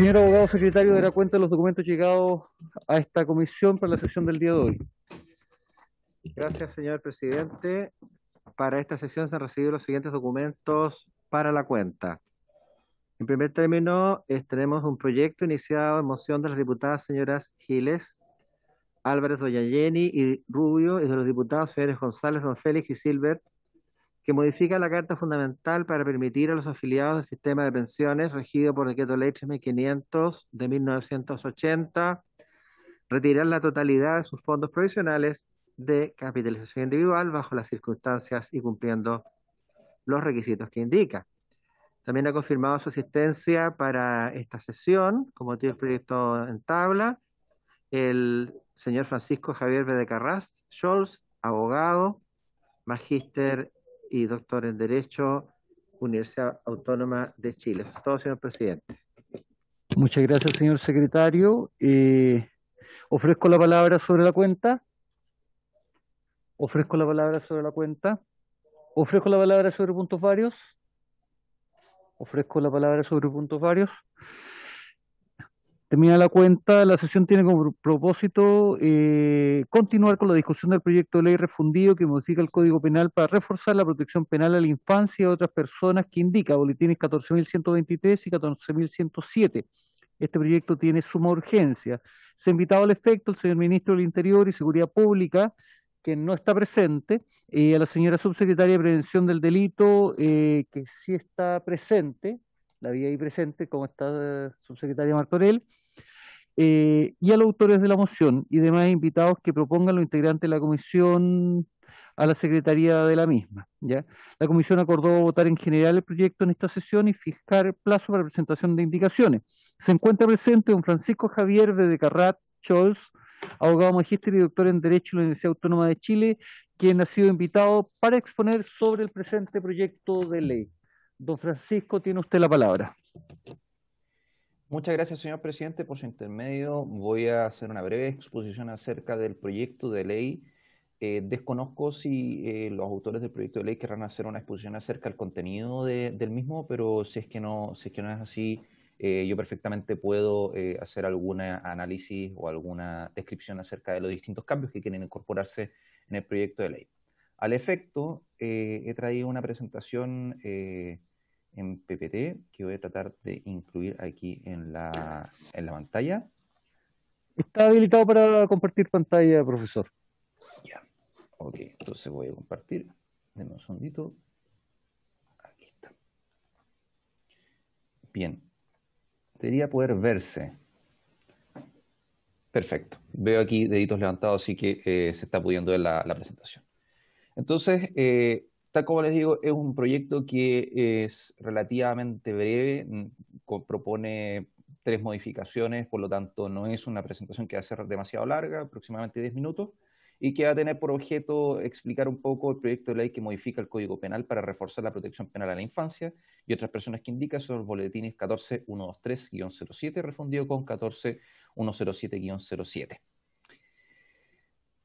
Señor abogado secretario, dará cuenta de los documentos llegados a esta comisión para la sesión del día de hoy. Gracias, señor presidente. Para esta sesión se han recibido los siguientes documentos para la cuenta. En primer término, tenemos un proyecto iniciado en moción de las diputadas señoras Giles, Álvarez Doña Jenny y Rubio y de los diputados señores González, Don Félix y Silver modifica la Carta Fundamental para permitir a los afiliados del sistema de pensiones regido por el Decreto Ley 3500 de 1980 retirar la totalidad de sus fondos provisionales de capitalización individual bajo las circunstancias y cumpliendo los requisitos que indica. También ha confirmado su asistencia para esta sesión, como tiene el proyecto en tabla, el señor Francisco Javier Carras Scholz, abogado, magíster y doctor en Derecho, Universidad Autónoma de Chile. es todo, señor presidente. Muchas gracias, señor secretario. Eh, ofrezco la palabra sobre la cuenta. Ofrezco la palabra sobre la cuenta. Ofrezco la palabra sobre puntos varios. Ofrezco la palabra sobre puntos varios termina la cuenta, la sesión tiene como propósito eh, continuar con la discusión del proyecto de ley refundido que modifica el Código Penal para reforzar la protección penal a la infancia y a otras personas que indica boletines 14.123 y 14.107. Este proyecto tiene suma urgencia. Se ha invitado al efecto el señor ministro del Interior y Seguridad Pública, que no está presente, y eh, a la señora subsecretaria de Prevención del Delito, eh, que sí está presente, la vi ahí presente, como está eh, subsecretaria Martorell, eh, y a los autores de la moción y demás invitados que propongan los integrantes de la comisión a la secretaría de la misma. ¿ya? La comisión acordó votar en general el proyecto en esta sesión y fijar plazo para presentación de indicaciones. Se encuentra presente don Francisco Javier de Carrat Scholz, abogado magíster y doctor en Derecho en la Universidad Autónoma de Chile, quien ha sido invitado para exponer sobre el presente proyecto de ley. Don Francisco, tiene usted la palabra. Muchas gracias, señor presidente, por su intermedio. Voy a hacer una breve exposición acerca del proyecto de ley. Eh, desconozco si eh, los autores del proyecto de ley querrán hacer una exposición acerca del contenido del mismo, pero si es que no, es, así, eh, yo perfectamente puedo hacer algún análisis o alguna descripción acerca de los distintos cambios que quieren incorporarse en el proyecto de ley. Al efecto, he traído una presentación en PPT que voy a tratar de incluir aquí en la, en la pantalla. Está habilitado para compartir pantalla, profesor. Ya. Ok, entonces voy a compartir. Denme un segundito. Aquí está. Bien. Debería poder verse. Perfecto. Veo aquí deditos levantados, así que eh, se está pudiendo ver la, la presentación. Entonces, eh, tal como les digo, es un proyecto que es relativamente breve, propone tres modificaciones, por lo tanto no es una presentación que va a ser demasiado larga, aproximadamente 10 minutos, y que va a tener por objeto explicar un poco el proyecto de ley que modifica el Código Penal para reforzar la protección penal a la infancia y otras personas que indica son los boletines 14123-07 refundido con 14107-07.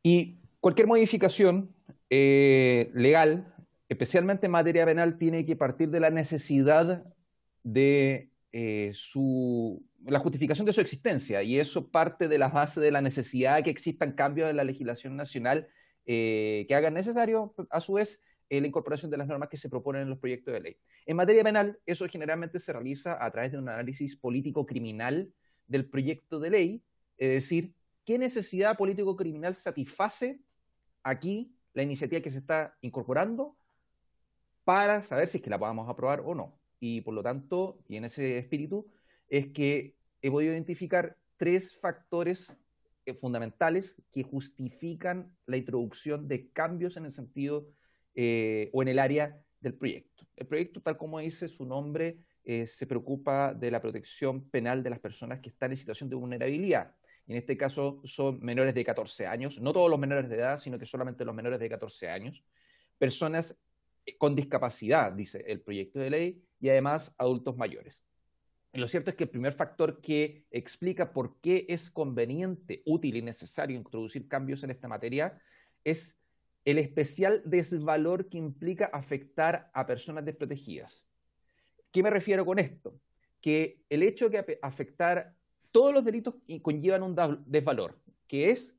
Y cualquier modificación eh, legal especialmente en materia penal, tiene que partir de la necesidad de eh, su, la justificación de su existencia, y eso parte de la base de la necesidad de que existan cambios en la legislación nacional eh, que hagan necesario, pues, a su vez, eh, la incorporación de las normas que se proponen en los proyectos de ley. En materia penal, eso generalmente se realiza a través de un análisis político-criminal del proyecto de ley, es decir, qué necesidad político-criminal satisface aquí la iniciativa que se está incorporando para saber si es que la podamos aprobar o no. Y por lo tanto, y en ese espíritu, es que he podido identificar tres factores eh, fundamentales que justifican la introducción de cambios en el sentido eh, o en el área del proyecto. El proyecto, tal como dice su nombre, eh, se preocupa de la protección penal de las personas que están en situación de vulnerabilidad. En este caso son menores de 14 años, no todos los menores de edad, sino que solamente los menores de 14 años, personas con discapacidad, dice el proyecto de ley, y además adultos mayores. lo cierto es que el primer factor que explica por qué es conveniente, útil y necesario introducir cambios en esta materia es el especial desvalor que implica afectar a personas desprotegidas. ¿Qué me refiero con esto? Que el hecho de afectar todos los delitos conllevan un desvalor, que es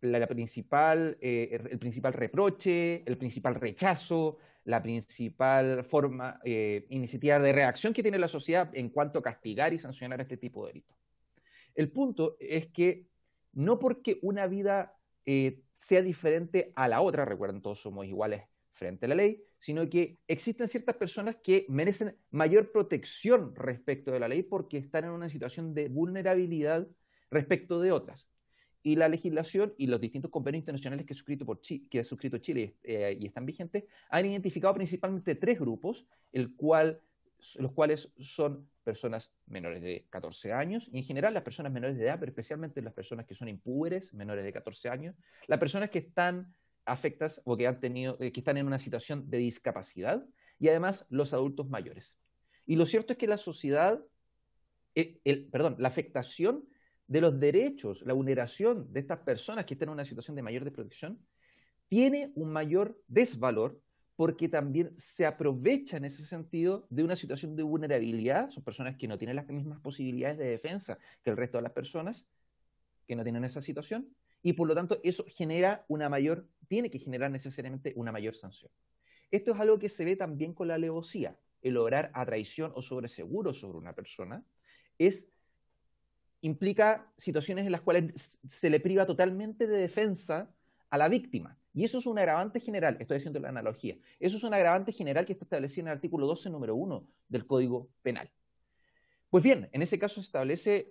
la, principal, eh, el principal reproche, el principal rechazo, la principal forma, eh, iniciativa de reacción que tiene la sociedad en cuanto a castigar y sancionar este tipo de delitos. El punto es que no porque una vida eh, sea diferente a la otra, recuerden, todos somos iguales frente a la ley, sino que existen ciertas personas que merecen mayor protección respecto de la ley porque están en una situación de vulnerabilidad respecto de otras y la legislación y los distintos convenios internacionales que ha suscrito, Chile, suscrito eh, y están vigentes, han identificado principalmente tres grupos, el cual, los cuales son personas menores de 14 años, y en general las personas menores de edad, pero especialmente las personas que son impúberes, menores de 14 años, las personas que están afectas o que, han tenido, eh, que están en una situación de discapacidad, y además los adultos mayores. Y lo cierto es que la sociedad, eh, el, perdón, la afectación de los derechos, la vulneración de estas personas que están en una situación de mayor desprotección, tiene un mayor desvalor porque también se aprovecha en ese sentido de una situación de vulnerabilidad, son personas que no tienen las mismas posibilidades de defensa que el resto de las personas que no tienen esa situación, y por lo tanto eso genera una mayor, tiene que generar necesariamente una mayor sanción. Esto es algo que se ve también con la alevosía, el obrar a traición o sobre seguro sobre una persona, es implica situaciones en las cuales se le priva totalmente de defensa a la víctima. Y eso es un agravante general, estoy haciendo la analogía, eso es un agravante general que está establecido en el artículo 12, número 1 del Código Penal. Pues bien, en ese caso se establece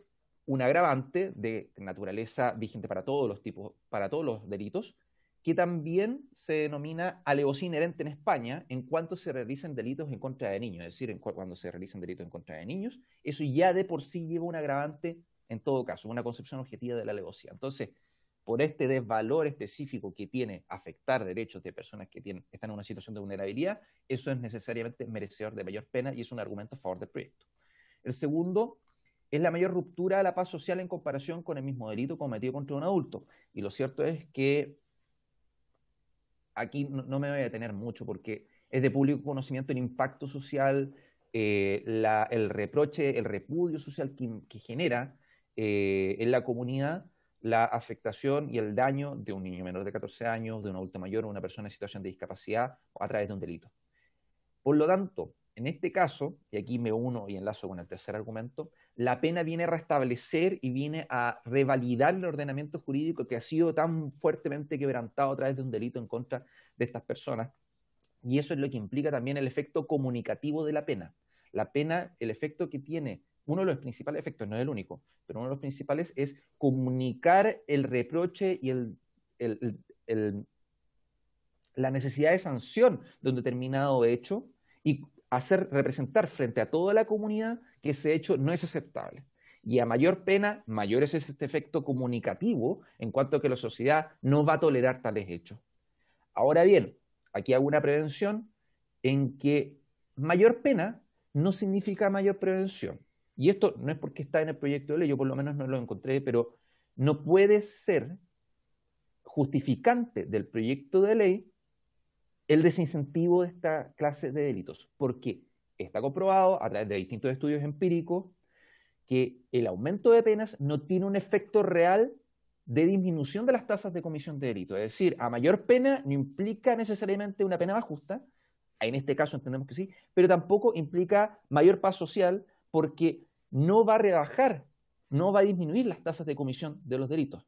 un agravante de naturaleza vigente para todos los tipos, para todos los delitos, que también se denomina alevosía inherente en España en cuanto se realicen delitos en contra de niños, es decir, cuando se realicen delitos en contra de niños, eso ya de por sí lleva un agravante en todo caso, una concepción objetiva de la alevosía. Entonces, por este desvalor específico que tiene afectar derechos de personas que tienen, están en una situación de vulnerabilidad, eso es necesariamente merecedor de mayor pena y es un argumento a favor del proyecto. El segundo es la mayor ruptura a la paz social en comparación con el mismo delito cometido contra un adulto. Y lo cierto es que aquí no, me voy a detener mucho porque es de público conocimiento el impacto social, eh, el reproche, el repudio social que genera eh, en la comunidad la afectación y el daño de un niño menor de 14 años, de un adulto mayor o una persona en situación de discapacidad a través de un delito. Por lo tanto, en este caso, y aquí me uno y enlazo con el tercer argumento, la pena viene a restablecer y viene a revalidar el ordenamiento jurídico que ha sido tan fuertemente quebrantado a través de un delito en contra de estas personas. Y eso es lo que implica también el efecto comunicativo de la pena. La pena, el efecto que tiene uno de los principales efectos, no es el único, pero uno de los principales es comunicar el reproche y el, la necesidad de sanción de un determinado hecho y hacer representar frente a toda la comunidad que ese hecho no es aceptable. Y a mayor pena, mayor es este efecto comunicativo en cuanto a que la sociedad no va a tolerar tales hechos. Ahora bien, aquí hago una prevención en que mayor pena no significa mayor prevención y esto no es porque está en el proyecto de ley, yo por lo menos no lo encontré, pero no puede ser justificante del proyecto de ley el desincentivo de esta clase de delitos, porque está comprobado a través de distintos estudios empíricos que el aumento de penas no tiene un efecto real de disminución de las tasas de comisión de delito. Es decir, a mayor pena no implica necesariamente una pena más justa, en este caso entendemos que sí, pero tampoco implica mayor paz social porque no va a rebajar, no va a disminuir las tasas de comisión de los delitos.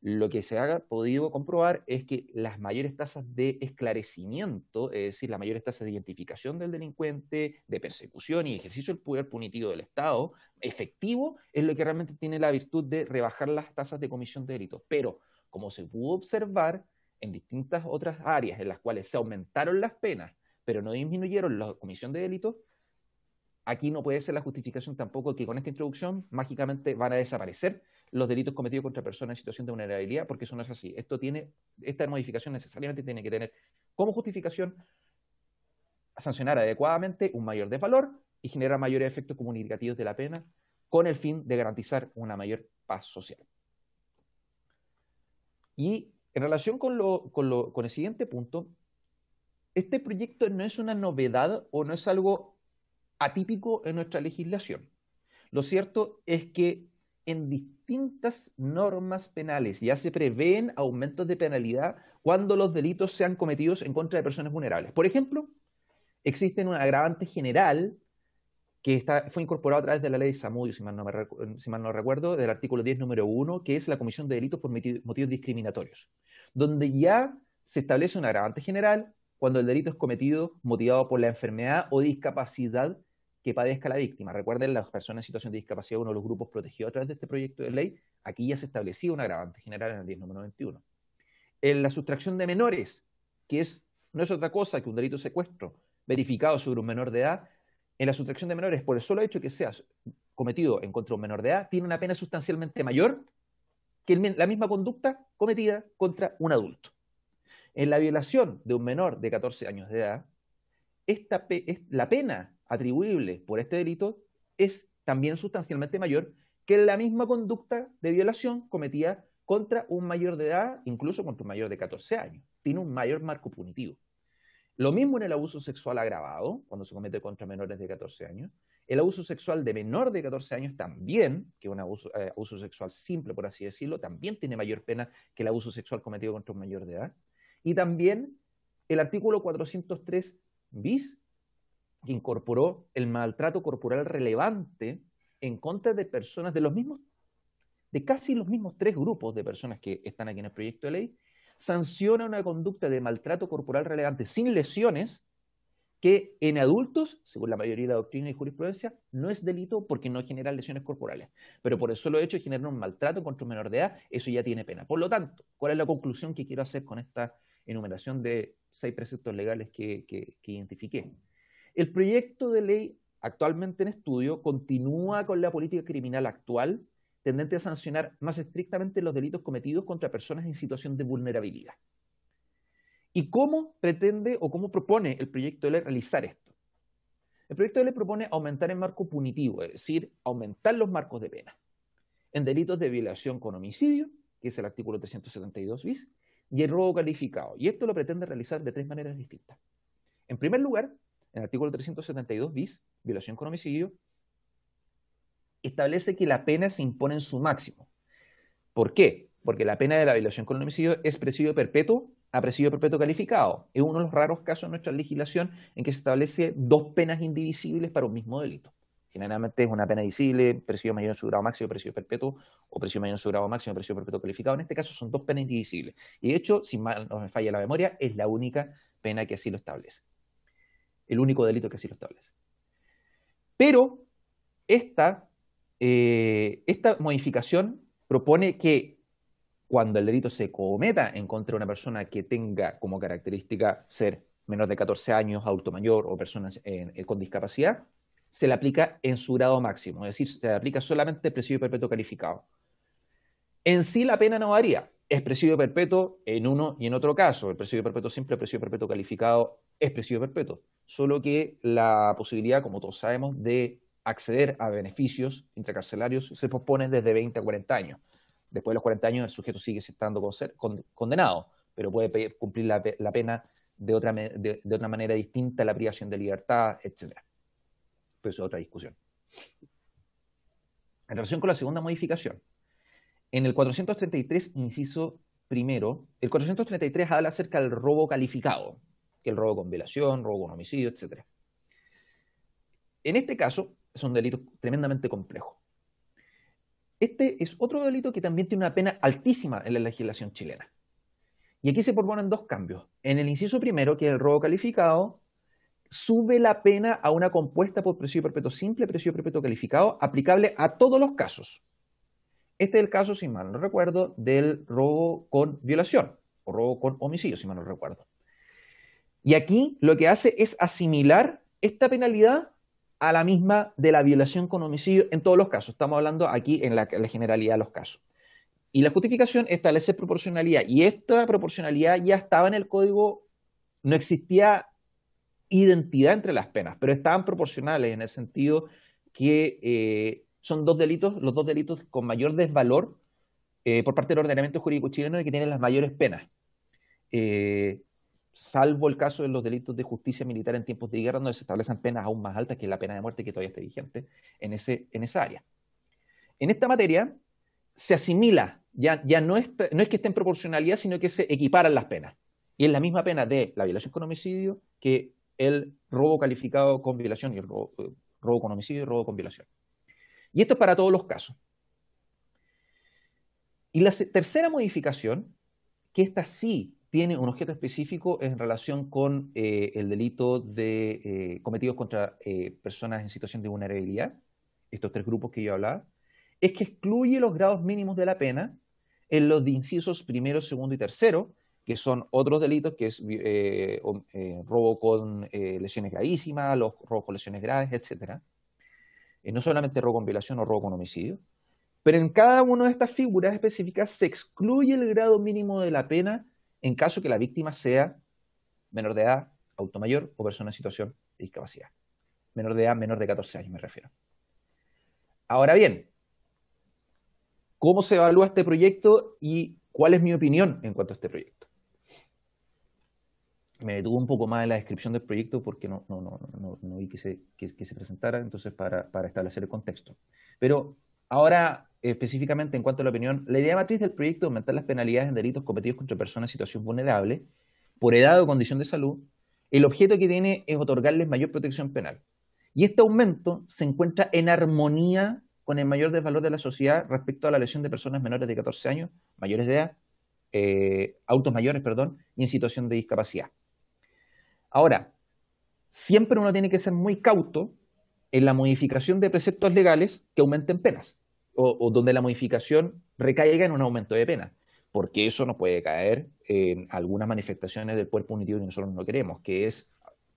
Lo que se ha podido comprobar es que las mayores tasas de esclarecimiento, es decir, las mayores tasas de identificación del delincuente, de persecución y ejercicio del poder punitivo del Estado, efectivo, es lo que realmente tiene la virtud de rebajar las tasas de comisión de delitos. Pero, como se pudo observar en distintas otras áreas en las cuales se aumentaron las penas, pero no disminuyeron la comisión de delitos, aquí no puede ser la justificación tampoco que con esta introducción mágicamente van a desaparecer los delitos cometidos contra personas en situación de vulnerabilidad, porque eso no es así. Esto tiene, esta modificación necesariamente tiene que tener como justificación sancionar adecuadamente un mayor desvalor y generar mayores efectos comunicativos de la pena con el fin de garantizar una mayor paz social. Y en relación con, lo, con, lo, con el siguiente punto, este proyecto no es una novedad o no es algo atípico en nuestra legislación. Lo cierto es que en distintas normas penales ya se prevén aumentos de penalidad cuando los delitos sean cometidos en contra de personas vulnerables. Por ejemplo, existe un agravante general que está, fue incorporado a través de la ley de Samudio, si si mal no recuerdo, del artículo 10, número 1, que es la comisión de delitos por motivos discriminatorios, donde ya se establece un agravante general cuando el delito es cometido motivado por la enfermedad o discapacidad que padezca la víctima. Recuerden, las personas en situación de discapacidad, uno de los grupos protegidos a través de este proyecto de ley, aquí ya se establecía un agravante general en el 10 En la sustracción de menores, que es, no es otra cosa que un delito de secuestro verificado sobre un menor de edad, en la sustracción de menores, por el solo hecho que sea cometido en contra de un menor de edad, tiene una pena sustancialmente mayor que la misma conducta cometida contra un adulto. En la violación de un menor de 14 años de edad, esta, la pena atribuible por este delito es también sustancialmente mayor que la misma conducta de violación cometida contra un mayor de edad, incluso contra un mayor de 14 años. Tiene un mayor marco punitivo. Lo mismo en el abuso sexual agravado, cuando se comete contra menores de 14 años. El abuso sexual de menor de 14 años también, que es un abuso, eh, abuso sexual simple, por así decirlo, también tiene mayor pena que el abuso sexual cometido contra un mayor de edad. Y también el artículo 403 bis que incorporó el maltrato corporal relevante en contra de personas de los mismos, de casi los mismos tres grupos de personas que están aquí en el proyecto de ley, sanciona una conducta de maltrato corporal relevante sin lesiones que en adultos, según la mayoría de la doctrina y jurisprudencia, no es delito porque no genera lesiones corporales. Pero por eso lo hecho de generar un maltrato contra un menor de edad, eso ya tiene pena. Por lo tanto, ¿cuál es la conclusión que quiero hacer con esta enumeración de seis preceptos legales que, que identifiqué? El proyecto de ley actualmente en estudio continúa con la política criminal actual tendente a sancionar más estrictamente los delitos cometidos contra personas en situación de vulnerabilidad. ¿Y cómo pretende o cómo propone el proyecto de ley realizar esto? El proyecto de ley propone aumentar el marco punitivo, es decir, aumentar los marcos de pena en delitos de violación con homicidio, que es el artículo 372 bis, y el robo calificado. Y esto lo pretende realizar de tres maneras distintas. En primer lugar, en el artículo 372 bis, violación con homicidio, establece que la pena se impone en su máximo. ¿Por qué? Porque la pena de la violación con homicidio es presidio perpetuo a presidio perpetuo calificado. Es uno de los raros casos en nuestra legislación en que se establece dos penas indivisibles para un mismo delito. Generalmente es una pena divisible, presidio mayor en su grado máximo, presidio perpetuo, o presidio mayor en su grado máximo, presidio perpetuo calificado. En este caso son dos penas indivisibles. Y de hecho, si mal no me falla la memoria, es la única pena que así lo establece el único delito que así lo establece. Pero esta, eh, esta modificación propone que cuando el delito se cometa en contra de una persona que tenga como característica ser menor de 14 años, adulto mayor o personas eh, eh, con discapacidad, se le aplica en su grado máximo, es decir, se le aplica solamente el presidio perpetuo calificado. En sí la pena no varía, es presidio perpetuo en uno y en otro caso, el presidio perpetuo simple, el presidio perpetuo calificado es presidio perpetuo solo que la posibilidad, como todos sabemos, de acceder a beneficios intracarcelarios se pospone desde 20 a 40 años. Después de los 40 años el sujeto sigue estando con condenado, pero puede cumplir la, pena de otra, de, de otra manera distinta, a la privación de libertad, etc. Pero eso es otra discusión. En relación con la segunda modificación, en el 433, inciso primero, el 433 habla acerca del robo calificado, que el robo con violación, robo con homicidio, etc. En este caso, es un delito tremendamente complejo. Este es otro delito que también tiene una pena altísima en la legislación chilena. Y aquí se proponen dos cambios. En el inciso primero, que es el robo calificado, sube la pena a una compuesta por presidio perpetuo simple, presidio perpetuo calificado, aplicable a todos los casos. Este es el caso, si mal no recuerdo, del robo con violación o robo con homicidio, si mal no recuerdo. Y aquí lo que hace es asimilar esta penalidad a la misma de la violación con homicidio en todos los casos. Estamos hablando aquí en la, generalidad de los casos. Y la justificación establece proporcionalidad. Y esta proporcionalidad ya estaba en el código, no existía identidad entre las penas, pero estaban proporcionales en el sentido que eh, son dos delitos, los dos delitos con mayor desvalor eh, por parte del ordenamiento jurídico chileno y que tienen las mayores penas. Eh, salvo el caso de los delitos de justicia militar en tiempos de guerra, donde se establecen penas aún más altas que la pena de muerte que todavía está vigente en, ese, en esa área. En esta materia se asimila, ya, ya no, no es que esté en proporcionalidad, sino que se equiparan las penas. Y es la misma pena de la violación con homicidio que el robo calificado con violación y el robo, eh, robo con homicidio y robo con violación. Y esto es para todos los casos. Y la tercera modificación, que esta sí tiene un objeto específico en relación con eh, el delito de eh, contra eh, personas en situación de vulnerabilidad, estos tres grupos que yo hablaba, es que excluye los grados mínimos de la pena en los de incisos primero, segundo y tercero, que son otros delitos, que es robo con lesiones gravísimas, los robos con lesiones graves, etc. no solamente robo con violación o robo con homicidio. Pero en cada una de estas figuras específicas se excluye el grado mínimo de la pena en caso que la víctima sea menor de edad, auto mayor o persona en situación de discapacidad. Menor de edad, menor de 14 años me refiero. Ahora bien, ¿cómo se evalúa este proyecto y cuál es mi opinión en cuanto a este proyecto? Me detuvo un poco más en la descripción del proyecto porque no, vi que se, presentara, entonces para, para establecer el contexto. Pero Ahora, específicamente en cuanto a la opinión, la idea matriz del proyecto es aumentar las penalidades en delitos cometidos contra personas en situación vulnerable por edad o condición de salud. El objeto que tiene es otorgarles mayor protección penal. Y este aumento se encuentra en armonía con el mayor desvalor de la sociedad respecto a la lesión de personas menores de 14 años, mayores de edad, eh, autos mayores, perdón, y en situación de discapacidad. Ahora, siempre uno tiene que ser muy cauto en la modificación de preceptos legales que aumenten penas o, donde la modificación recaiga en un aumento de pena, porque eso no puede caer en algunas manifestaciones del cuerpo punitivo que nosotros no queremos, que es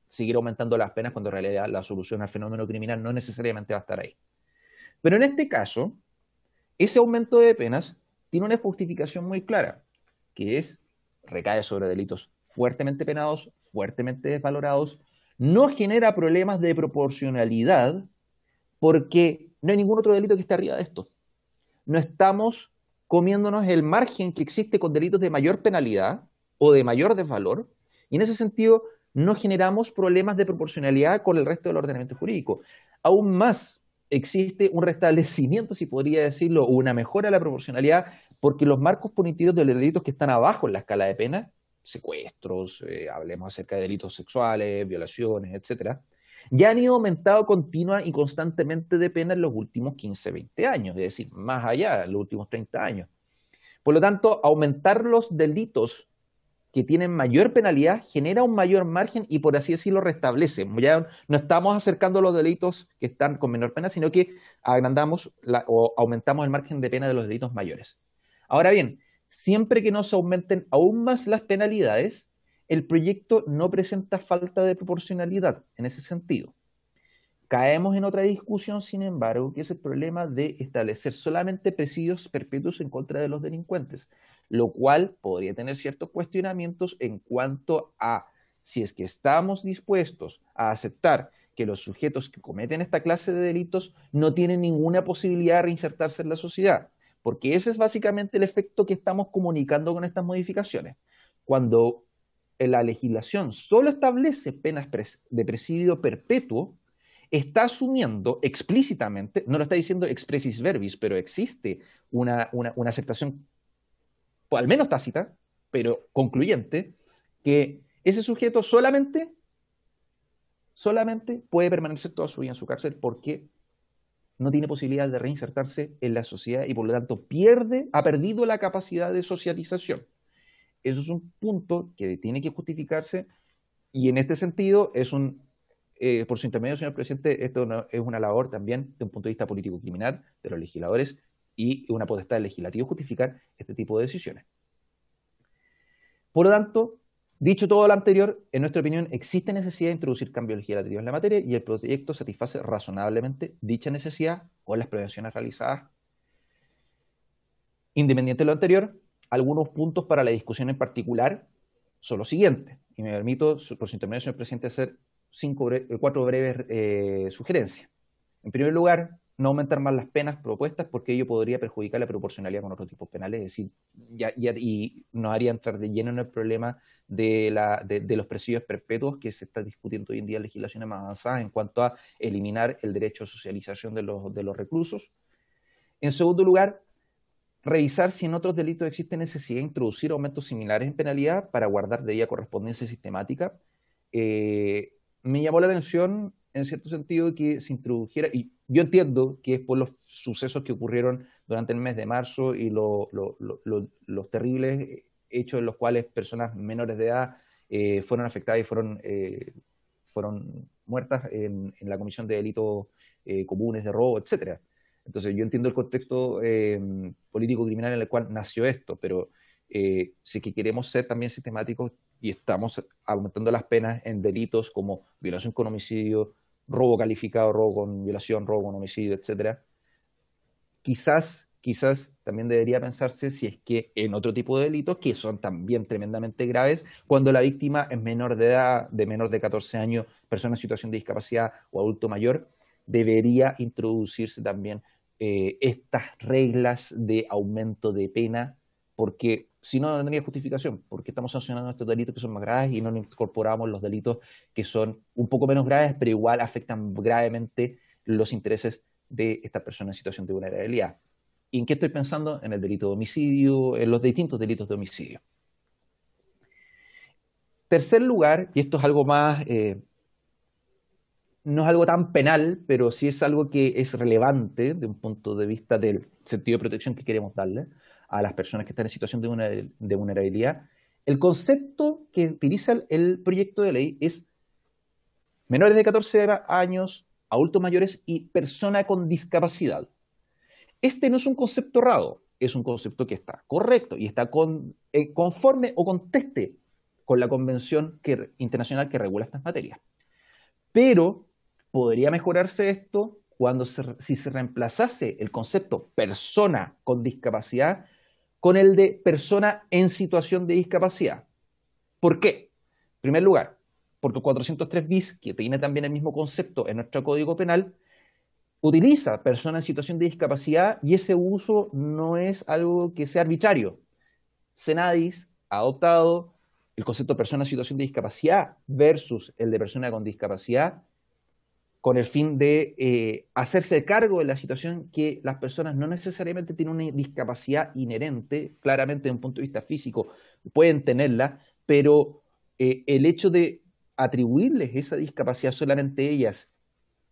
seguir aumentando las penas cuando en realidad la solución al fenómeno criminal no necesariamente va a estar ahí. Pero en este caso, ese aumento de penas tiene una justificación muy clara, que es recae sobre delitos fuertemente penados, fuertemente desvalorados, no genera problemas de proporcionalidad porque no hay ningún otro delito que esté arriba de esto. No estamos comiéndonos el margen que existe con delitos de mayor penalidad o de mayor desvalor, y en ese sentido no generamos problemas de proporcionalidad con el resto del ordenamiento jurídico. Aún más existe un restablecimiento, si podría decirlo, o una mejora de la proporcionalidad, porque los marcos punitivos de los delitos que están abajo en la escala de pena, secuestros, eh, hablemos acerca de delitos sexuales, violaciones, etcétera, ya han ido aumentado continua y constantemente de pena en los últimos 15, 20 años, es decir, más allá, en los últimos 30 años. Por lo tanto, aumentar los delitos que tienen mayor penalidad genera un mayor margen y por así decirlo restablece. Ya no estamos acercando los delitos que están con menor pena, sino que agrandamos o aumentamos el margen de pena de los delitos mayores. Ahora bien, siempre que no se aumenten aún más las penalidades, el proyecto no presenta falta de proporcionalidad en ese sentido. Caemos en otra discusión, sin embargo, que es el problema de establecer solamente presidios perpetuos en contra de los delincuentes, lo cual podría tener ciertos cuestionamientos en cuanto a si es que estamos dispuestos a aceptar que los sujetos que cometen esta clase de delitos no tienen ninguna posibilidad de reinsertarse en la sociedad, porque ese es básicamente el efecto que estamos comunicando con estas modificaciones. Cuando la legislación solo establece penas de presidio perpetuo, está asumiendo explícitamente, no lo está diciendo expressis verbis, pero existe una, una, aceptación, al menos tácita, pero concluyente, que ese sujeto solamente, solamente puede permanecer toda su vida en su cárcel porque no tiene posibilidad de reinsertarse en la sociedad y por lo tanto pierde, ha perdido la capacidad de socialización. Eso es un punto que tiene que justificarse y en este sentido es un, eh, por su intermedio, señor presidente, esto es una labor también de un punto de vista político-criminal de los legisladores y una potestad legislativa justificar este tipo de decisiones. Por lo tanto, dicho todo lo anterior, en nuestra opinión existe necesidad de introducir cambios legislativos en la materia y el proyecto satisface razonablemente dicha necesidad con las prevenciones realizadas. Independiente de lo anterior, algunos puntos para la discusión en particular son los siguientes. Y me permito, por su intermedio, señor presidente, hacer cinco eh, cuatro breves eh, sugerencias. En primer lugar, no aumentar más las penas propuestas porque ello podría perjudicar la proporcionalidad con otros tipos penales, es decir, ya, y nos haría entrar de lleno en el problema de, la, de, los presidios perpetuos que se está discutiendo hoy en día en legislaciones más avanzadas en cuanto a eliminar el derecho a socialización de los, de los reclusos. En segundo lugar, Revisar si en otros delitos existe necesidad de introducir aumentos similares en penalidad para guardar de ella correspondencia sistemática. Eh, me llamó la atención, en cierto sentido, que se introdujera, y yo entiendo que es por los sucesos que ocurrieron durante el mes de marzo y los terribles hechos en los cuales personas menores de edad eh, fueron afectadas y eh, fueron, muertas en, en, la comisión de delitos comunes, de robo, etcétera. Entonces yo entiendo el contexto eh, político criminal en el cual nació esto, pero eh, si que queremos ser también sistemáticos y estamos aumentando las penas en delitos como violación con homicidio, robo calificado, robo con violación, robo con homicidio, etc. quizás, quizás también debería pensarse si es que en otro tipo de delitos que son también tremendamente graves, cuando la víctima es menor de edad, de menor de 14 años, persona en situación de discapacidad o adulto mayor, debería introducirse también eh, estas reglas de aumento de pena, porque si no, no tendría justificación, porque estamos sancionando estos delitos que son más graves y no incorporamos los delitos que son un poco menos graves, pero igual afectan gravemente los intereses de esta persona en situación de vulnerabilidad. ¿Y en qué estoy pensando? En el delito de homicidio, en los distintos delitos de homicidio. Tercer lugar, y esto es algo más eh, no es algo tan penal, pero sí es algo que es relevante de un punto de vista del sentido de protección que queremos darle a las personas que están en situación de, vulnerabilidad. El concepto que utiliza el, proyecto de ley es menores de 14 años, adultos mayores y persona con discapacidad. Este no es un concepto raro, es un concepto que está correcto y está eh, conforme o conteste con la convención internacional que regula estas materias. Pero podría mejorarse esto cuando si se reemplazase el concepto persona con discapacidad con el de persona en situación de discapacidad. ¿Por qué? En primer lugar, porque 403 bis, que tiene también el mismo concepto en nuestro Código Penal, utiliza persona en situación de discapacidad y ese uso no es algo que sea arbitrario. Senadis ha adoptado el concepto persona en situación de discapacidad versus el de persona con discapacidad con el fin de eh, hacerse cargo de la situación que las personas no necesariamente tienen una discapacidad inherente, claramente desde un punto de vista físico, pueden tenerla, pero eh, el hecho de atribuirles esa discapacidad solamente ellas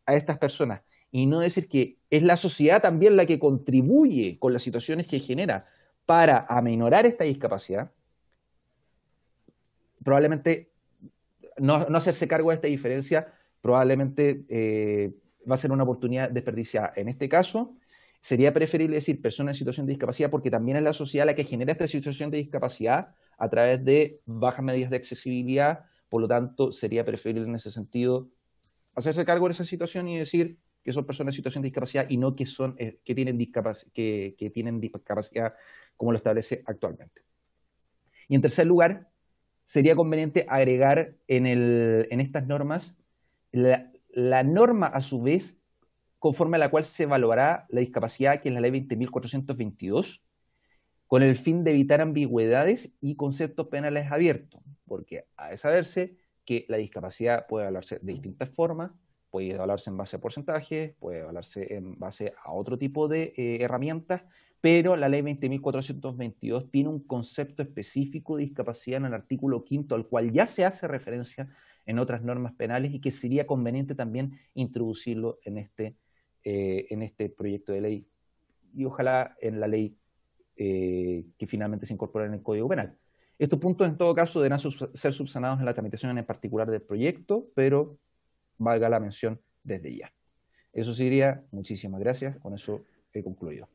a estas personas y no decir que es la sociedad también la que contribuye con las situaciones que genera para amenorar esta discapacidad, probablemente no hacerse cargo de esta diferencia probablemente eh, va a ser una oportunidad desperdiciada. En este caso, sería preferible decir personas en situación de discapacidad porque también es la sociedad la que genera esta situación de discapacidad a través de bajas medidas de accesibilidad, por lo tanto, sería preferible en ese sentido hacerse cargo de esa situación y decir que son personas en situación de discapacidad y no que, son, eh, que, tienen, que, tienen discapacidad como lo establece actualmente. Y en tercer lugar, sería conveniente agregar en, el, en estas normas la, norma, a su vez, conforme a la cual se evaluará la discapacidad, que es la ley 20.422, con el fin de evitar ambigüedades y conceptos penales abiertos, porque ha de saberse que la discapacidad puede hablarse de distintas formas, puede hablarse en base a porcentajes, puede hablarse en base a otro tipo de eh, herramientas, pero la ley 20.422 tiene un concepto específico de discapacidad en el artículo quinto al cual ya se hace referencia en otras normas penales y que sería conveniente también introducirlo en este, eh, en este proyecto de ley y ojalá en la ley eh, que finalmente se incorpore en el Código Penal. Estos puntos, en todo caso, deberán ser subsanados en la tramitación en particular del proyecto, pero valga la mención desde ya. Eso sería, muchísimas gracias, con eso he concluido.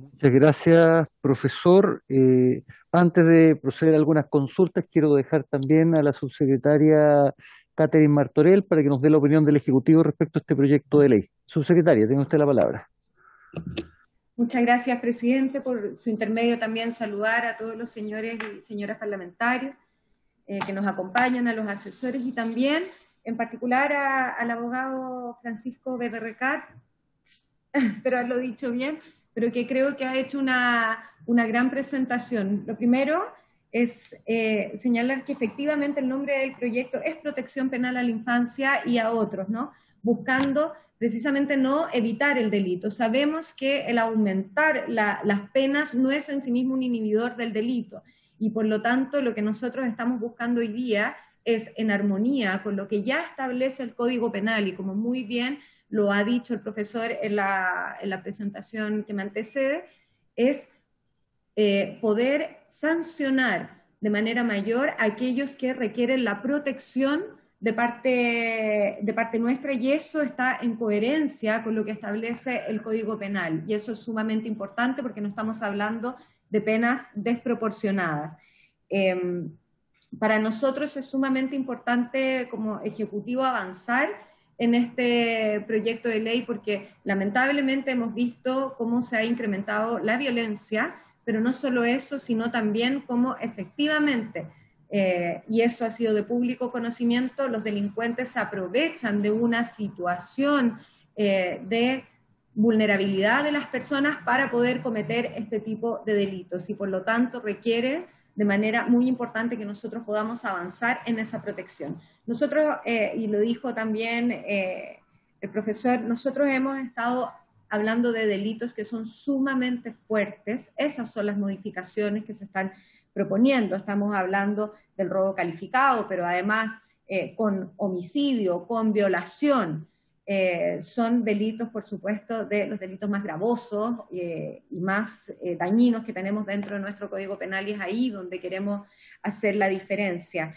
Muchas gracias, profesor. Eh, antes de proceder a algunas consultas, quiero dejar también a la subsecretaria Catherine Martorell para que nos dé la opinión del Ejecutivo respecto a este proyecto de ley. Subsecretaria, tiene usted la palabra. Muchas gracias, presidente, por su intermedio también saludar a todos los señores y señoras parlamentarios eh, que nos acompañan, a los asesores y también, en particular, al abogado Francisco Bederrecat, espero haberlo dicho bien, pero que creo que ha hecho una, gran presentación. Lo primero es eh, señalar que efectivamente el nombre del proyecto es protección penal a la infancia y a otros, ¿no? Buscando precisamente no evitar el delito. Sabemos que el aumentar las penas no es en sí mismo un inhibidor del delito y por lo tanto lo que nosotros estamos buscando hoy día es en armonía con lo que ya establece el Código Penal y como muy bien lo ha dicho el profesor en la, presentación que me antecede, es eh, poder sancionar de manera mayor a aquellos que requieren la protección de parte, nuestra y eso está en coherencia con lo que establece el Código Penal. Y eso es sumamente importante porque no estamos hablando de penas desproporcionadas. Em, para nosotros es sumamente importante como ejecutivo avanzar en este proyecto de ley porque lamentablemente hemos visto cómo se ha incrementado la violencia, pero no solo eso, sino también cómo efectivamente, eh, y eso ha sido de público conocimiento, los delincuentes aprovechan de una situación eh, de vulnerabilidad de las personas para poder cometer este tipo de delitos y por lo tanto requiere de manera muy importante que nosotros podamos avanzar en esa protección. Nosotros, eh, y lo dijo también eh, el profesor, nosotros hemos estado hablando de delitos que son sumamente fuertes. Esas son las modificaciones que se están proponiendo. Estamos hablando del robo calificado, pero además eh, con homicidio, con violación. Eh, son delitos, por supuesto, de los delitos más gravosos eh, y más eh, dañinos que tenemos dentro de nuestro Código Penal y es ahí donde queremos hacer la diferencia.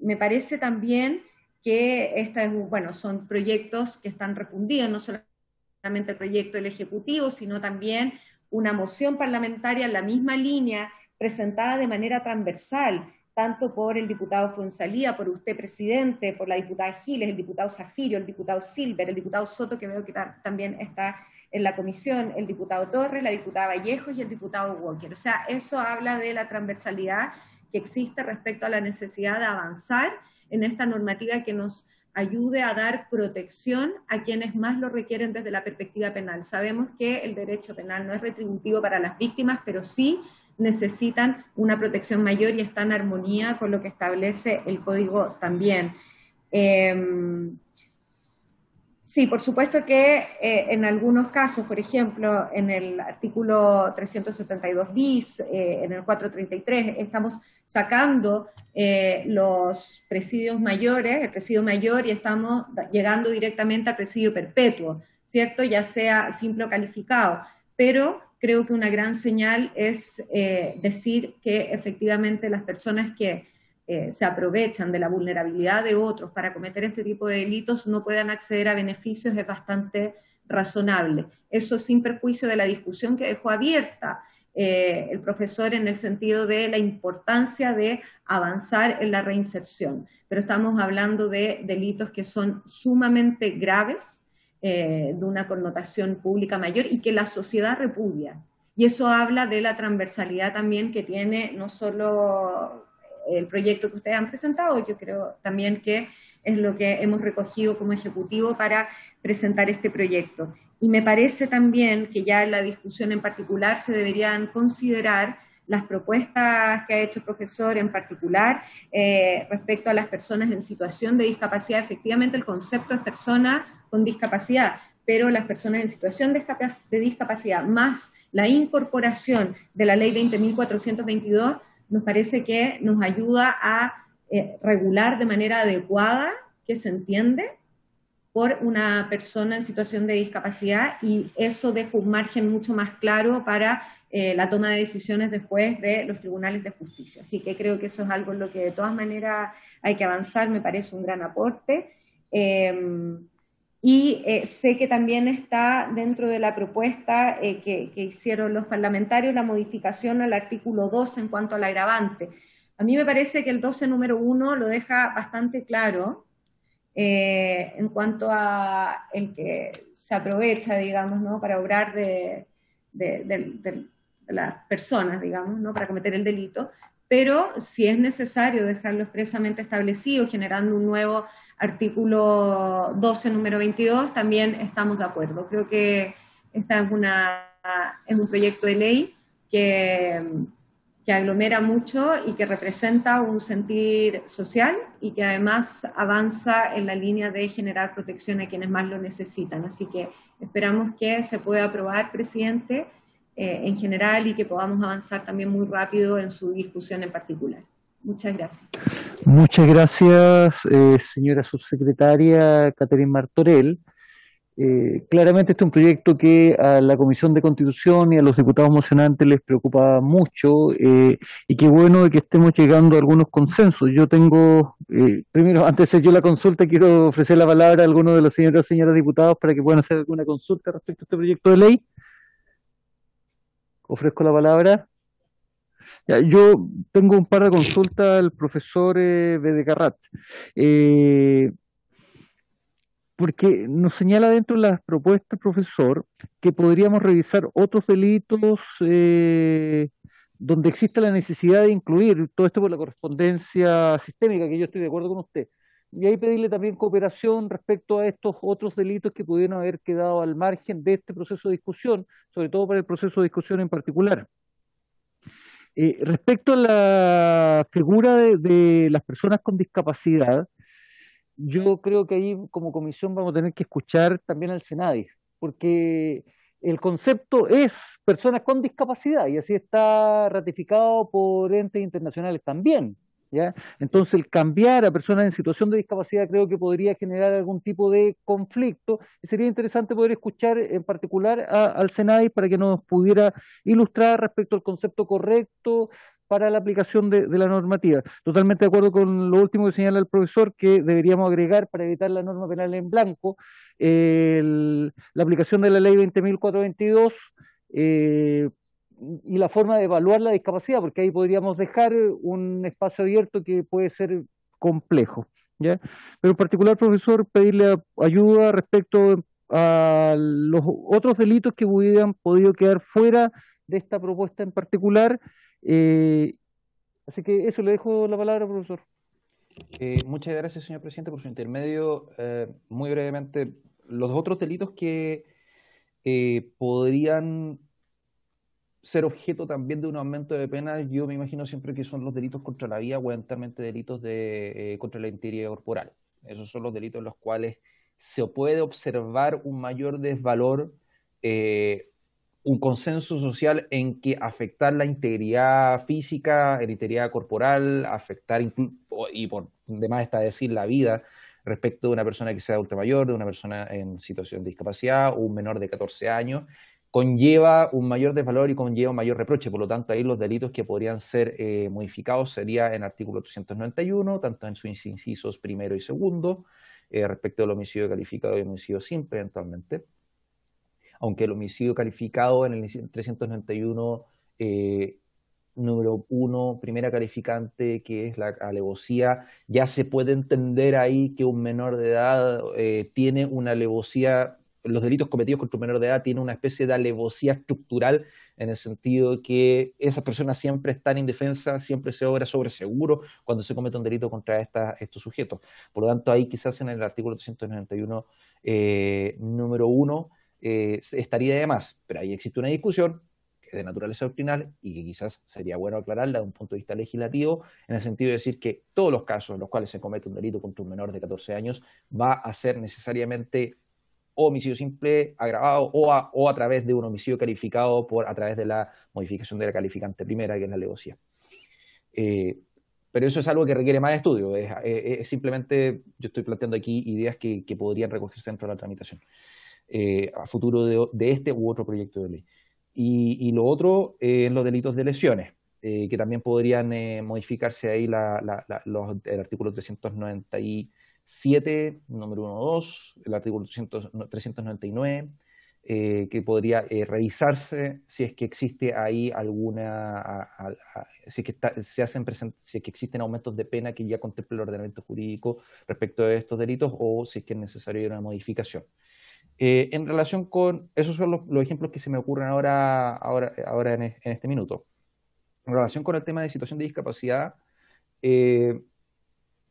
me parece también que esta bueno, son proyectos que están refundidos, no solamente el proyecto del Ejecutivo, sino también una moción parlamentaria en la misma línea presentada de manera transversal tanto por el diputado Fonsalía, por usted presidente, por la diputada Giles, el diputado Zafirio, el diputado Silver, el diputado Soto, que veo que también está en la comisión, el diputado Torres, la diputada Vallejo y el diputado Walker. O sea, eso habla de la transversalidad que existe respecto a la necesidad de avanzar en esta normativa que nos ayude a dar protección a quienes más lo requieren desde la perspectiva penal. Sabemos que el derecho penal no es retributivo para las víctimas, pero sí necesitan una protección mayor y está en armonía con lo que establece el código también. Em, sí, por supuesto que eh, en algunos casos, por ejemplo, en el artículo 372 bis, eh, en el 433, estamos sacando eh, los presidios mayores, el presidio mayor, y estamos llegando directamente al presidio perpetuo, ¿cierto? Ya sea simple o calificado. Pero creo que una gran señal es eh, decir que efectivamente las personas que eh, se aprovechan de la vulnerabilidad de otros para cometer este tipo de delitos no puedan acceder a beneficios es bastante razonable. Eso sin perjuicio de la discusión que dejó abierta eh, el profesor en el sentido de la importancia de avanzar en la reinserción. Pero estamos hablando de delitos que son sumamente graves, eh, de una connotación pública mayor y que la sociedad repudia. Y eso habla de la transversalidad también que tiene no solo el proyecto que ustedes han presentado, yo creo también que es lo que hemos recogido como ejecutivo para presentar este proyecto. Y me parece también que ya en la discusión en particular se deberían considerar las propuestas que ha hecho el profesor en particular eh, respecto a las personas en situación de discapacidad. Efectivamente, el concepto es persona con discapacidad, pero las personas en situación de discapacidad más la incorporación de la ley 20.422 nos parece que nos ayuda a eh, regular de manera adecuada, que se entiende, por una persona en situación de discapacidad y eso deja un margen mucho más claro para eh, la toma de decisiones después de los tribunales de justicia. Así que creo que eso es algo en lo que de todas maneras hay que avanzar, me parece un gran aporte. Em, y eh, sé que también está dentro de la propuesta eh, que, hicieron los parlamentarios la modificación al artículo 12 en cuanto al agravante. A mí me parece que el 12 número 1 lo deja bastante claro eh, en cuanto a el que se aprovecha, digamos, ¿no? para obrar de, de las personas, digamos, ¿no? para cometer el delito, pero si es necesario dejarlo expresamente establecido, generando un nuevo artículo 12, número 22, también estamos de acuerdo. Creo que este es, un proyecto de ley que, que aglomera mucho y que representa un sentir social y que además avanza en la línea de generar protección a quienes más lo necesitan. Así que esperamos que se pueda aprobar, presidente, eh, en general y que podamos avanzar también muy rápido en su discusión en particular. Muchas gracias. Muchas gracias, eh, señora subsecretaria Caterina Martorell. Eh, claramente este es un proyecto que a la Comisión de Constitución y a los diputados mocionantes les preocupa mucho y qué bueno que estemos llegando a algunos consensos. Yo tengo, primero, antes de hacer yo la consulta, quiero ofrecer la palabra a algunos de los señores y señoras diputados para que puedan hacer alguna consulta respecto a este proyecto de ley ofrezco la palabra. yo tengo un par de consultas al profesor eh, Carrat, eh, porque nos señala dentro de las propuestas, profesor, que podríamos revisar otros delitos eh, donde exista la necesidad de incluir todo esto por la correspondencia sistémica, que yo estoy de acuerdo con usted, y ahí pedirle también cooperación respecto a estos otros delitos que pudieron haber quedado al margen de este proceso de discusión, sobre todo para el proceso de discusión en particular. Eh, respecto a la figura de, de, las personas con discapacidad, yo creo que ahí como comisión vamos a tener que escuchar también al Senadis, porque el concepto es personas con discapacidad y así está ratificado por entes internacionales también. ¿ya? Entonces, el cambiar a personas en situación de discapacidad creo que podría generar algún tipo de conflicto sería interesante poder escuchar en particular al Senai para que nos pudiera ilustrar respecto al concepto correcto para la aplicación de, la normativa. Totalmente de acuerdo con lo último que señala el profesor, que deberíamos agregar para evitar la norma penal en blanco la aplicación de la ley 20.422. Eh, y la forma de evaluar la discapacidad, porque ahí podríamos dejar eh, un espacio abierto que puede ser complejo. ¿ya? Pero en particular, profesor, pedirle ayuda respecto a los otros delitos que hubieran podido quedar fuera de esta propuesta en particular. Eh, así que eso, le dejo la palabra, profesor. Eh, muchas gracias, señor presidente, por su intermedio. muy brevemente, los otros delitos que podrían ser objeto también de un aumento de penas, yo me imagino siempre que son los delitos contra la vida o eventualmente delitos de, eh, contra la integridad corporal. Esos son los delitos en los cuales se puede observar un mayor desvalor, eh, un consenso social en que afectar la integridad física, la integridad corporal, afectar, y por demás está decir, la vida respecto de una persona que sea adulta mayor, de una persona en situación de discapacidad o un menor de 14 años, conlleva un mayor desvalor y conlleva un mayor reproche. Por lo tanto, ahí los delitos que podrían ser eh, modificados sería en artículo 391, tanto en sus incisos primero y segundo, eh, respecto del homicidio calificado y homicidio simple eventualmente. Aunque el homicidio calificado en el 391, eh, número uno, primera calificante, que es la alevosía, ya se puede entender ahí que un menor de edad tiene una alevosía los delitos cometidos contra un menor de edad tienen una especie de alevosía estructural en el sentido de que esas personas siempre están indefensas, siempre se obra sobre seguro cuando se comete un delito contra estos sujetos. Por lo tanto, ahí quizás en el artículo 391, eh, número 1, eh, estaría de más. Pero ahí existe una discusión que es de naturaleza doctrinal y que quizás sería bueno aclararla desde un punto de vista legislativo, en el sentido de decir que todos los casos en los cuales se comete un delito contra un menor de 14 años va a ser necesariamente o homicidio simple agravado o a, través de un homicidio calificado por a través de la modificación de la calificante primera, que es la alevosía. Eh, pero eso es algo que requiere más estudio. Es, simplemente, yo estoy planteando aquí ideas que, podrían recogerse dentro de la tramitación eh, a futuro de, este u otro proyecto de ley. Y, lo otro es eh, los delitos de lesiones, que también podrían modificarse ahí el artículo 390 y 7, número 1 2, el artículo 399, eh, que podría eh, revisarse si es que existe ahí alguna, si, es que se hacen que existen aumentos de pena que ya contempla el ordenamiento jurídico respecto de estos delitos o si es que es necesario una modificación. Eh, en relación con, esos son los, ejemplos que se me ocurren ahora, ahora, ahora en, este minuto. En relación con el tema de situación de discapacidad,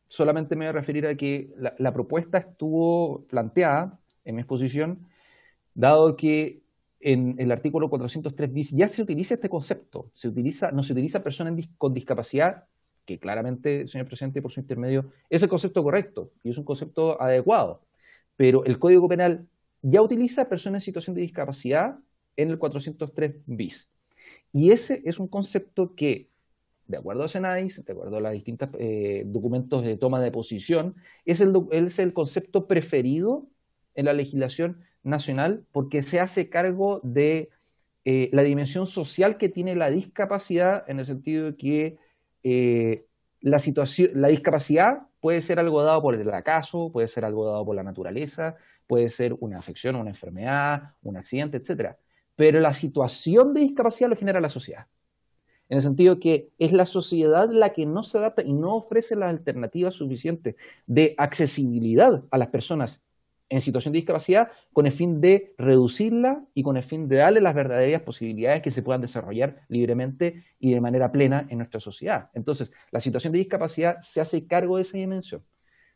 solamente me voy a referir a que la, propuesta estuvo planteada en mi exposición, dado que en el artículo 403 bis ya se utiliza este concepto, se utiliza, no se utiliza persona con discapacidad, que claramente, señor presidente, por su intermedio, es el concepto correcto y es un concepto adecuado, pero el Código Penal ya utiliza personas en situación de discapacidad en el 403 bis. Y ese es un concepto que de acuerdo a Senadis, de acuerdo a los distintos eh, documentos de toma de posición, es el, es el concepto preferido en la legislación nacional porque se hace cargo de eh, la dimensión social que tiene la discapacidad en el sentido de que eh, la, la discapacidad puede ser algo dado por el acaso, puede ser algo dado por la naturaleza, puede ser una afección, una enfermedad, un accidente, etc. Pero la situación de discapacidad lo genera la sociedad en el sentido que es la sociedad la que no se adapta y no ofrece las alternativas suficientes de accesibilidad a las personas en situación de discapacidad con el fin de reducirla y con el fin de darle las verdaderas posibilidades que se puedan desarrollar libremente y de manera plena en nuestra sociedad. Entonces, la situación de discapacidad se hace cargo de esa dimensión.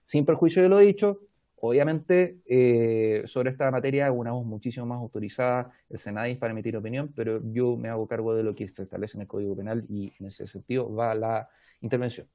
Sin perjuicio de lo dicho, Obviamente, eh, sobre esta materia una voz muchísimo más autorizada, el Senadis, para emitir opinión, pero yo me hago cargo de lo que se establece en el Código Penal y en ese sentido va la intervención.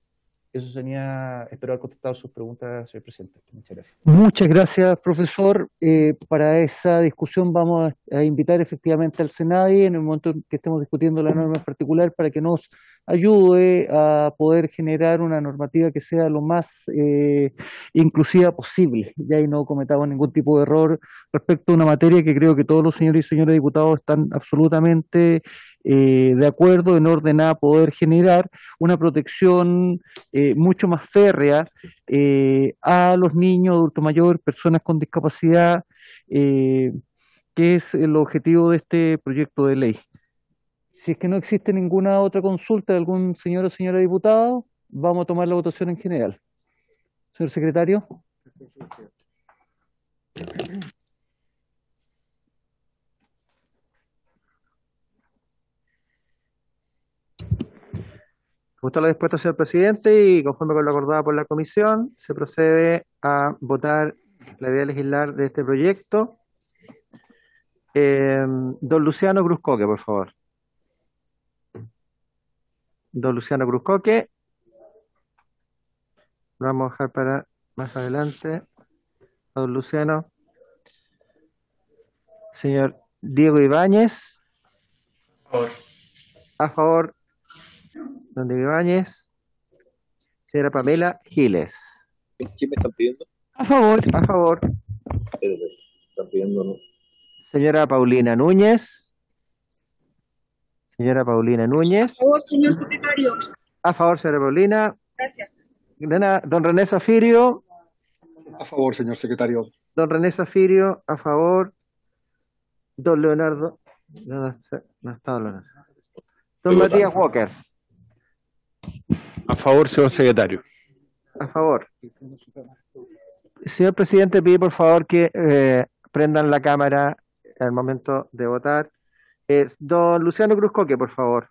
Eso sería, espero haber contestado sus preguntas, señor presidente. Muchas gracias. Muchas gracias, profesor. Eh, para esa discusión vamos a, invitar efectivamente al SENADI en el momento en que estemos discutiendo la norma en particular para que nos ayude a poder generar una normativa que sea lo más eh, inclusiva posible. Y ahí no cometamos ningún tipo de error respecto a una materia que creo que todos los señores y señores diputados están absolutamente eh, de acuerdo en orden a poder generar una protección eh, mucho más férrea eh, a los niños, adultos mayores, personas con discapacidad, que es el objetivo de este proyecto de ley. Si es que no existe ninguna otra consulta de algún señor o señora diputado, vamos a tomar la votación en general. Señor secretario. Justo lo dispuesto señor presidente y conforme con lo acordado por la comisión, se procede a votar la idea legislar de este proyecto. Em, don Luciano Cruzcoque, por favor. Don Luciano Cruzcoque. Lo vamos a dejar para más adelante. Don Luciano. Señor Diego Ibáñez. A favor. A favor donde Ibáñez señora Pamela Giles. ¿Quién me pidiendo? A favor, a favor. Eh, señora Paulina Núñez. Señora Paulina Núñez. A favor, señor secretario. A favor, señora Paulina. Gracias. Don René Zafirio. A favor, señor secretario. Don René Zafirio, a favor. Don Leonardo. No, Leonardo. Don Matías Walker. A favor, señor secretario. A favor. Señor presidente, pide por favor que eh, prendan la cámara al momento de votar. Es eh, don Luciano Cruzcoque, por favor.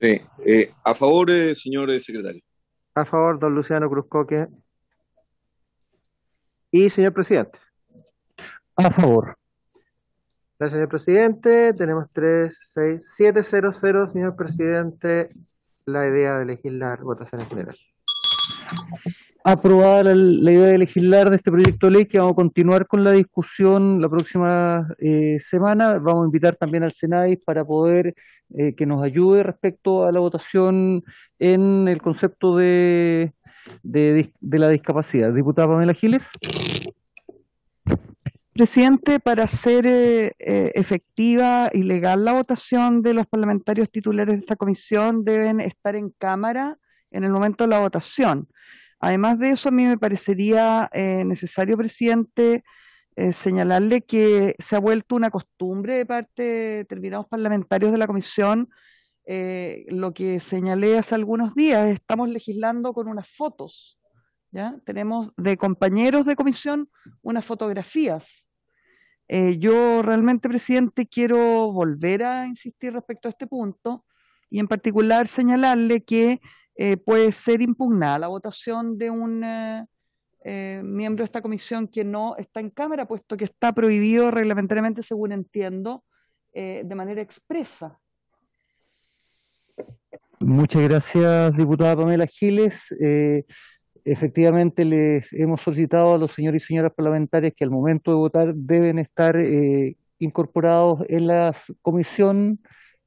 Sí, eh, a favor, señor secretario. A favor, don Luciano Cruzcoque. Y señor presidente. A favor. Gracias, señor presidente. Tenemos 3, 6, siete cero 0, señor presidente la idea de legislar votaciones generales. Aprobada la, idea de legislar de este proyecto de ley, que vamos a continuar con la discusión la próxima eh, semana. Vamos a invitar también al Senadis para poder eh, que nos ayude respecto a la votación en el concepto de, de, de la discapacidad. Diputada Pamela Giles. Presidente, para ser eh, eh, efectiva y legal la votación de los parlamentarios titulares de esta comisión deben estar en Cámara en el momento de la votación. Además de eso, a mí me parecería eh, necesario, presidente, señalarle que se ha vuelto una costumbre de parte de determinados parlamentarios de la Comisión, lo que señalé hace algunos días, estamos legislando con unas fotos, ¿ya? Tenemos de compañeros de comisión unas fotografías eh, yo realmente, presidente, quiero volver a insistir respecto a este punto y en particular señalarle que eh, puede ser impugnada la votación de un eh, miembro de esta comisión que no está en Cámara, puesto que está prohibido reglamentariamente, según entiendo, de manera expresa. Muchas gracias, diputada Pamela Giles efectivamente les hemos solicitado a los señores y señoras parlamentarias que al momento de votar deben estar eh, incorporados en la comisión.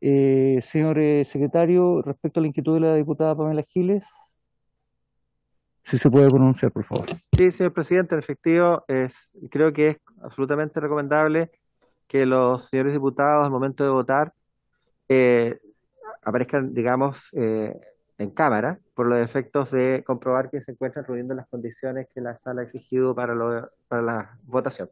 Eh, señor eh, secretario, respecto a la inquietud de la diputada Pamela Giles, si se puede pronunciar, por favor. Sí, señor presidente, en efectivo, es, creo que es absolutamente recomendable que los señores diputados al momento de votar eh, aparezcan, digamos, eh, en cámara por los efectos de comprobar que se encuentran reuniendo las condiciones que la sala ha exigido para, lo, para la votación.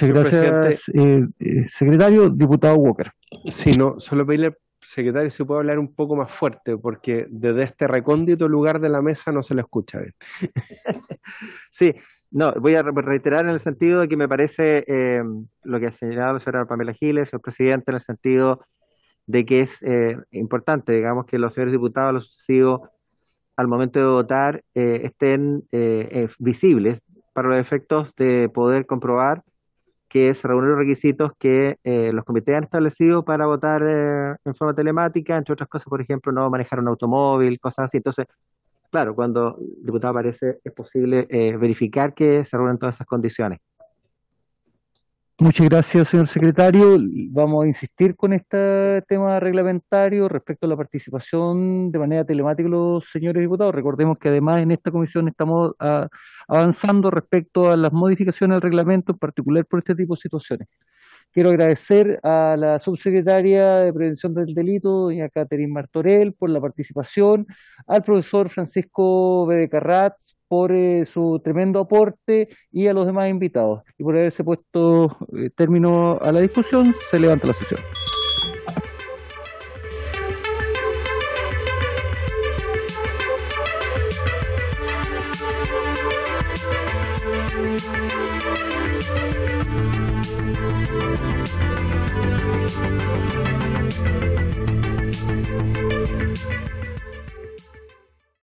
Gracias, eh, eh, secretario, diputado Walker. Sí, no, solo pedirle secretario si puede hablar un poco más fuerte, porque desde este recóndito lugar de la mesa no se le escucha bien. sí, no, voy a reiterar en el sentido de que me parece eh, lo que ha señalado la señora Pamela Giles, el presidente, en el sentido de que es eh, importante, digamos, que los señores diputados, los sigo al momento de votar, eh, estén eh, visibles para los efectos de poder comprobar que se reúnen los requisitos que los comités han establecido para votar en forma telemática, entre otras cosas, por ejemplo, no manejar un automóvil, cosas así. Entonces, claro, cuando el diputado aparece, es posible verificar que se reúnen todas esas condiciones. Muchas gracias, señor secretario. Vamos a insistir con este tema reglamentario respecto a la participación de manera telemática de los señores diputados. Recordemos que además en esta comisión estamos ah, avanzando respecto a las modificaciones del reglamento, en particular por este tipo de situaciones. Quiero agradecer a la subsecretaria de Prevención del Delito, doña a Martorell, por la participación, al profesor Francisco Bedecarratz por eh, su tremendo aporte y a los demás invitados. Y por haberse puesto eh, término a la discusión, se levanta la sesión.